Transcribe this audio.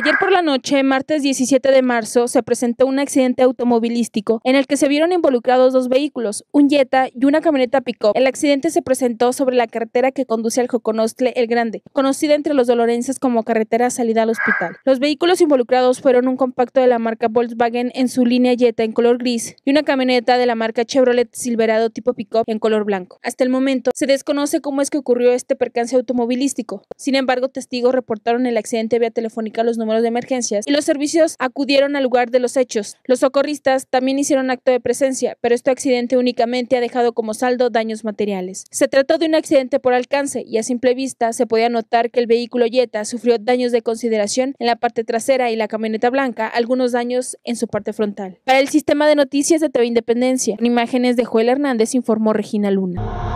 Ayer por la noche, martes 17 de marzo, se presentó un accidente automovilístico en el que se vieron involucrados dos vehículos, un Jetta y una camioneta pick El accidente se presentó sobre la carretera que conduce al Joconostle el Grande, conocida entre los dolorenses como carretera salida al hospital. Los vehículos involucrados fueron un compacto de la marca Volkswagen en su línea Jetta en color gris y una camioneta de la marca Chevrolet Silverado tipo pick en color blanco. Hasta el momento, se desconoce cómo es que ocurrió este percance automovilístico. Sin embargo, testigos reportaron el accidente vía telefónica a los de emergencias y los servicios acudieron al lugar de los hechos. Los socorristas también hicieron acto de presencia, pero este accidente únicamente ha dejado como saldo daños materiales. Se trató de un accidente por alcance y a simple vista se podía notar que el vehículo Jetta sufrió daños de consideración en la parte trasera y la camioneta blanca, algunos daños en su parte frontal. Para el sistema de noticias de TV Independencia, con imágenes de Joel Hernández informó Regina Luna.